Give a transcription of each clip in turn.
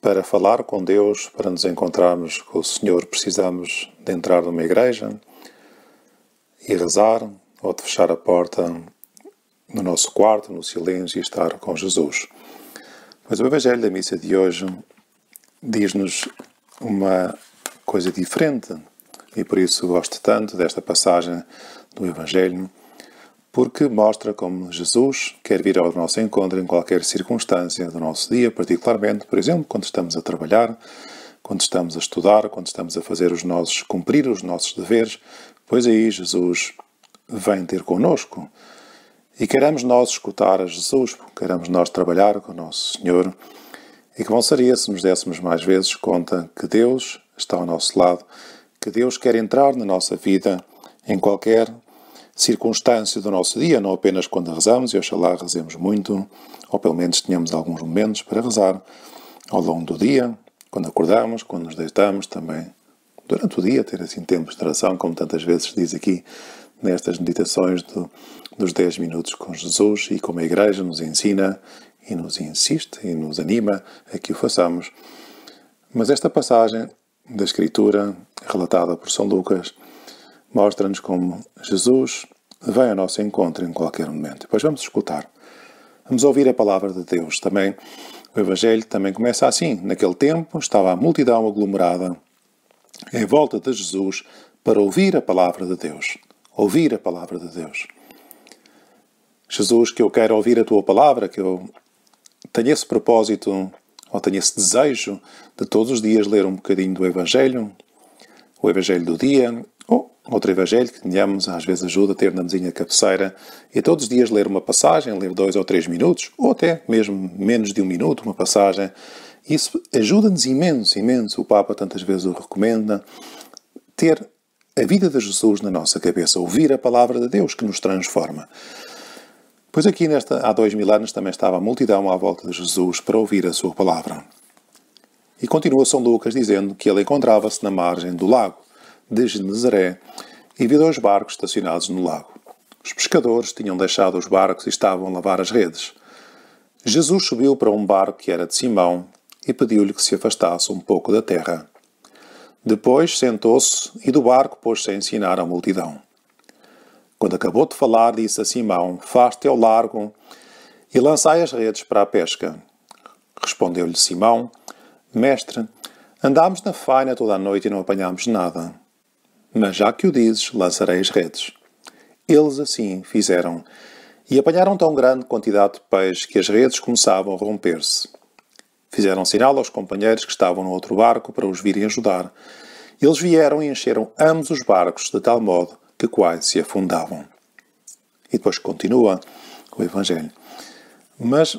para falar com Deus, para nos encontrarmos com o Senhor, precisamos de entrar numa igreja e rezar ou de fechar a porta no nosso quarto, no silêncio e estar com Jesus. Mas o Evangelho da Missa de hoje diz-nos uma coisa diferente e por isso gosto tanto desta passagem do Evangelho porque mostra como Jesus quer vir ao nosso encontro em qualquer circunstância do nosso dia, particularmente, por exemplo, quando estamos a trabalhar, quando estamos a estudar, quando estamos a fazer os nossos, cumprir os nossos deveres, pois aí Jesus vem ter connosco. E queremos nós escutar a Jesus, queremos nós trabalhar com o nosso Senhor. E que bom seria se nos dessemos mais vezes conta que Deus está ao nosso lado, que Deus quer entrar na nossa vida em qualquer circunstância do nosso dia, não apenas quando rezamos, e oxalá rezemos muito, ou pelo menos tenhamos alguns momentos para rezar ao longo do dia, quando acordamos, quando nos deitamos também, durante o dia, ter assim tempos de oração, como tantas vezes diz aqui nestas meditações do, dos 10 minutos com Jesus e como a Igreja nos ensina e nos insiste e nos anima a que o façamos. Mas esta passagem da Escritura, relatada por São Lucas, mostra-nos como Jesus vem ao nosso encontro em qualquer momento. Depois vamos escutar. Vamos ouvir a palavra de Deus. Também o Evangelho também começa assim. Naquele tempo estava a multidão aglomerada em volta de Jesus para ouvir a palavra de Deus. Ouvir a palavra de Deus. Jesus, que eu quero ouvir a tua palavra, que eu tenho esse propósito ou tenho esse desejo de todos os dias ler um bocadinho do Evangelho, o Evangelho do dia, ou outro evangelho que tenhamos, às vezes ajuda a ter na mesinha de cabeceira e todos os dias ler uma passagem, ler dois ou três minutos, ou até mesmo menos de um minuto, uma passagem. Isso ajuda-nos imenso, imenso. O Papa tantas vezes o recomenda. Ter a vida de Jesus na nossa cabeça, ouvir a palavra de Deus que nos transforma. Pois aqui nesta, há dois mil anos também estava a multidão à volta de Jesus para ouvir a sua palavra. E continua São Lucas dizendo que ele encontrava-se na margem do lago de Nazaré e viu dois barcos estacionados no lago. Os pescadores tinham deixado os barcos e estavam a lavar as redes. Jesus subiu para um barco que era de Simão e pediu-lhe que se afastasse um pouco da terra. Depois sentou-se e do barco pôs-se a ensinar a multidão. Quando acabou de falar, disse a Simão: Faz-te ao largo e lançai as redes para a pesca. Respondeu-lhe Simão: Mestre, andámos na faina toda a noite e não apanhámos nada. Mas já que o dizes, lançarei as redes. Eles assim fizeram, e apanharam tão grande quantidade de peixe que as redes começavam a romper-se. Fizeram sinal aos companheiros que estavam no outro barco para os virem ajudar. Eles vieram e encheram ambos os barcos de tal modo que quase se afundavam. E depois continua o Evangelho. Mas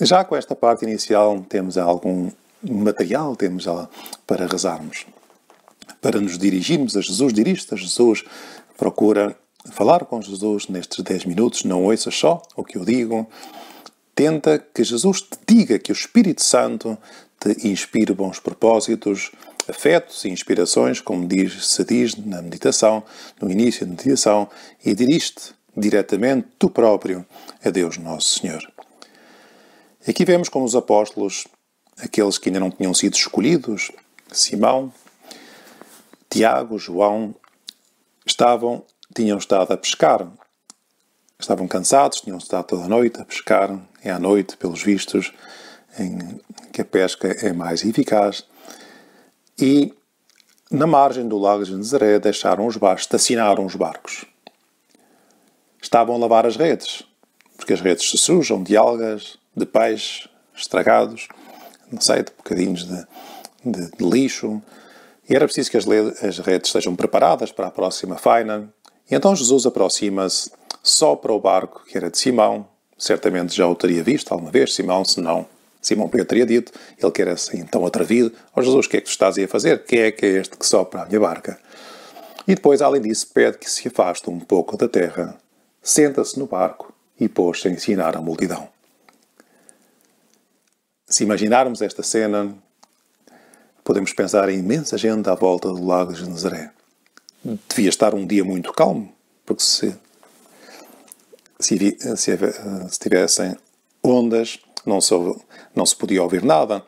já com esta parte inicial temos algum material, temos para rezarmos para nos dirigirmos a Jesus. Dirige-te a Jesus, procura falar com Jesus nestes 10 minutos, não ouça só o que eu digo. Tenta que Jesus te diga que o Espírito Santo te inspire bons propósitos, afetos e inspirações, como diz, se diz na meditação, no início da meditação, e dirige-te diretamente tu próprio a Deus Nosso Senhor. Aqui vemos como os apóstolos, aqueles que ainda não tinham sido escolhidos, Simão, Tiago, João, estavam, tinham estado a pescar. Estavam cansados, tinham estado toda a noite a pescar, e à noite, pelos vistos, em que a pesca é mais eficaz. E na margem do lago de Nazaré deixaram os barcos, estacionaram os barcos. Estavam a lavar as redes, porque as redes se sujam de algas, de peixes estragados, não sei, de bocadinhos de, de, de lixo, e era preciso que as, as redes estejam preparadas para a próxima faina. E então Jesus aproxima-se só para o barco que era de Simão. Certamente já o teria visto alguma vez, Simão, se não. Simão Pedro teria dito, ele que era assim tão atrevido, ó oh, Jesus, o que é que tu estás aí a fazer? Quem é que é este que sopra a minha barca? E depois, além disso, pede que se afaste um pouco da terra, senta-se no barco e pôs-se a ensinar a multidão. Se imaginarmos esta cena, Podemos pensar em imensa gente à volta do lago de Nazaré. Devia estar um dia muito calmo, porque se, se, se, se tivessem ondas, não se, não se podia ouvir nada.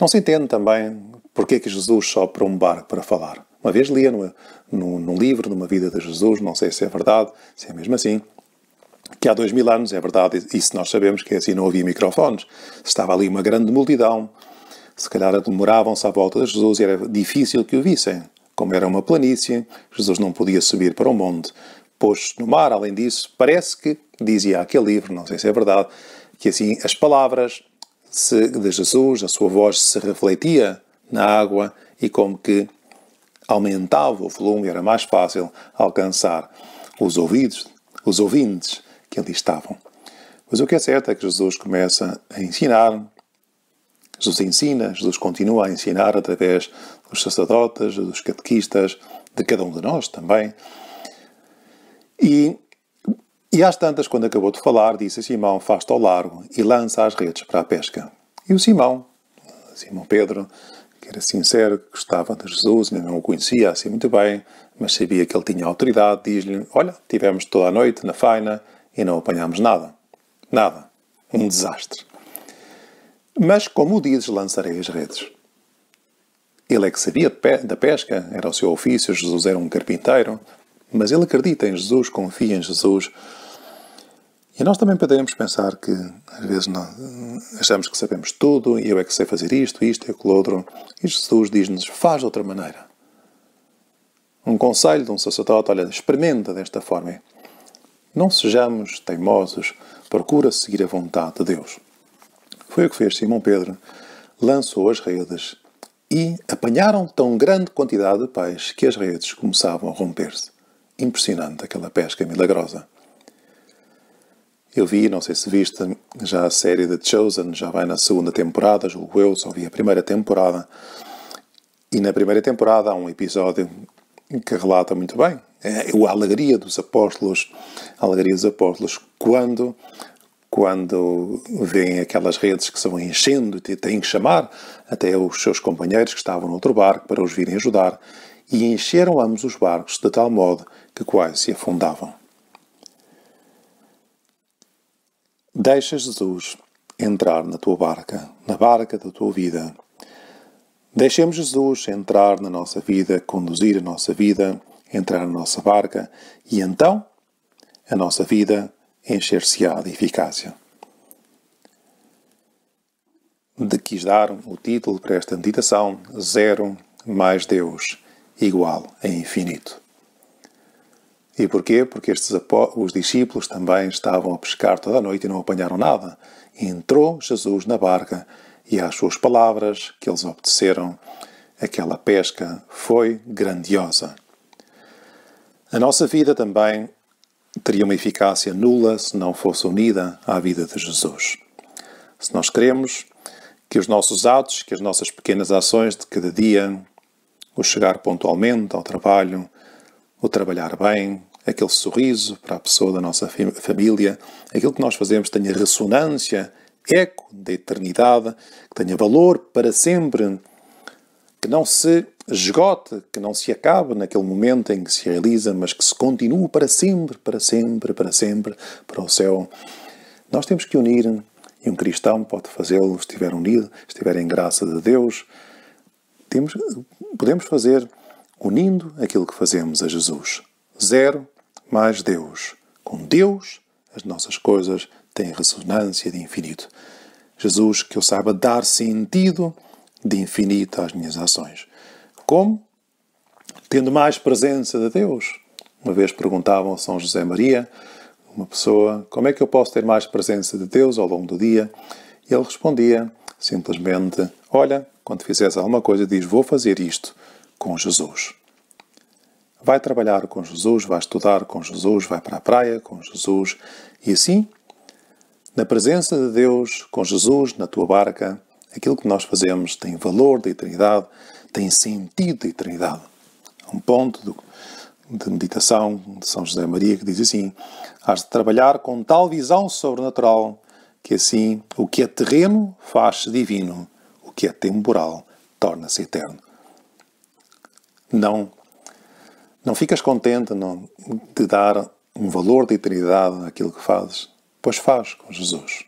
Não se entende também porque é que Jesus sopra para um barco para falar. Uma vez lia numa, num, livro de uma vida de Jesus, não sei se é verdade, se é mesmo assim, que há dois mil anos, é verdade, e se nós sabemos que é assim não havia microfones. Estava ali uma grande multidão, se calhar demoravam-se à volta de Jesus e era difícil que o vissem. Como era uma planície, Jesus não podia subir para o monte. Posto no mar, além disso, parece que, dizia aquele livro, não sei se é verdade, que assim as palavras de Jesus, a sua voz se refletia na água e como que aumentava o volume, era mais fácil alcançar os ouvidos, os ouvintes que ali estavam. Mas o que é certo é que Jesus começa a ensinar Jesus ensina, Jesus continua a ensinar através dos sacerdotes, dos catequistas, de cada um de nós também. E, e às tantas, quando acabou de falar, disse a Simão: Faz-te ao largo e lança as redes para a pesca. E o Simão, Simão Pedro, que era sincero, que gostava de Jesus, ainda não o conhecia assim muito bem, mas sabia que ele tinha autoridade, diz-lhe: Olha, tivemos toda a noite na faina e não apanhámos nada. Nada. Um desastre. Mas, como dizes, lançarei as redes. Ele é que sabia da pesca, era o seu ofício, Jesus era um carpinteiro, mas ele acredita em Jesus, confia em Jesus. E nós também podemos pensar que, às vezes, achamos que sabemos tudo, e eu é que sei fazer isto, isto e aquilo outro, e Jesus diz-nos: faz de outra maneira. Um conselho de um sacerdote: olha, experimenta desta forma. Não sejamos teimosos, procura seguir a vontade de Deus. Foi o que fez Simão Pedro. Lançou as redes e apanharam tão grande quantidade de peixe que as redes começavam a romper-se. Impressionante aquela pesca milagrosa. Eu vi, não sei se viste, já a série The Chosen, já vai na segunda temporada, julgo eu, só vi a primeira temporada. E na primeira temporada há um episódio que relata muito bem é a alegria dos apóstolos, a alegria dos apóstolos, quando quando vêem aquelas redes que se vão enchendo e têm que chamar até os seus companheiros que estavam no outro barco para os virem ajudar, e encheram ambos os barcos de tal modo que quase se afundavam. Deixa Jesus entrar na tua barca, na barca da tua vida. Deixemos Jesus entrar na nossa vida, conduzir a nossa vida, entrar na nossa barca, e então a nossa vida encher-se-á de eficácia. De quis dar o título para esta meditação: Zero mais Deus igual a infinito. E porquê? Porque estes os discípulos também estavam a pescar toda a noite e não apanharam nada. entrou Jesus na barca e às suas palavras, que eles obedeceram, aquela pesca foi grandiosa. A nossa vida também teria uma eficácia nula se não fosse unida à vida de Jesus. Se nós queremos que os nossos atos, que as nossas pequenas ações de cada dia, o chegar pontualmente ao trabalho, o trabalhar bem, aquele sorriso para a pessoa da nossa família, aquilo que nós fazemos tenha ressonância, eco da eternidade, que tenha valor para sempre, que não se esgote, que não se acabe naquele momento em que se realiza, mas que se continue para sempre, para sempre, para sempre, para o céu. Nós temos que unir, e um cristão pode fazê-lo se estiver unido, se estiver em graça de Deus. Temos, podemos fazer unindo aquilo que fazemos a Jesus. Zero mais Deus. Com Deus, as nossas coisas têm ressonância de infinito. Jesus, que eu saiba dar sentido de infinito às minhas ações. Como? Tendo mais presença de Deus. Uma vez perguntavam a São José Maria, uma pessoa, como é que eu posso ter mais presença de Deus ao longo do dia? E ele respondia simplesmente: Olha, quando fizeres alguma coisa, diz: Vou fazer isto com Jesus. Vai trabalhar com Jesus, vai estudar com Jesus, vai para a praia com Jesus. E assim, na presença de Deus, com Jesus na tua barca, Aquilo que nós fazemos tem valor da eternidade, tem sentido da eternidade. Um ponto do, de meditação de São José Maria que diz assim: Hás de trabalhar com tal visão sobrenatural que assim o que é terreno faz-se divino, o que é temporal torna-se eterno. Não, não ficas contente não, de dar um valor de eternidade àquilo que fazes, pois faz com Jesus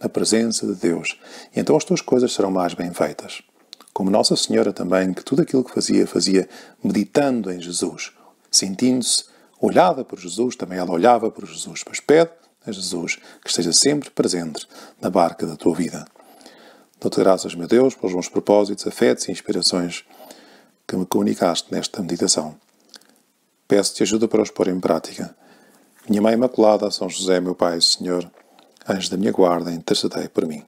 na presença de Deus, e então as tuas coisas serão mais bem feitas. Como Nossa Senhora também, que tudo aquilo que fazia, fazia meditando em Jesus, sentindo-se olhada por Jesus, também ela olhava por Jesus, mas pede a Jesus que esteja sempre presente na barca da tua vida. Dou-te graças, meu Deus, pelos bons propósitos, afetos e inspirações que me comunicaste nesta meditação. Peço-te ajuda para os pôr em prática. Minha Mãe Imaculada, São José, meu Pai, e Senhor, Anjo da minha guarda, intercedei por mim.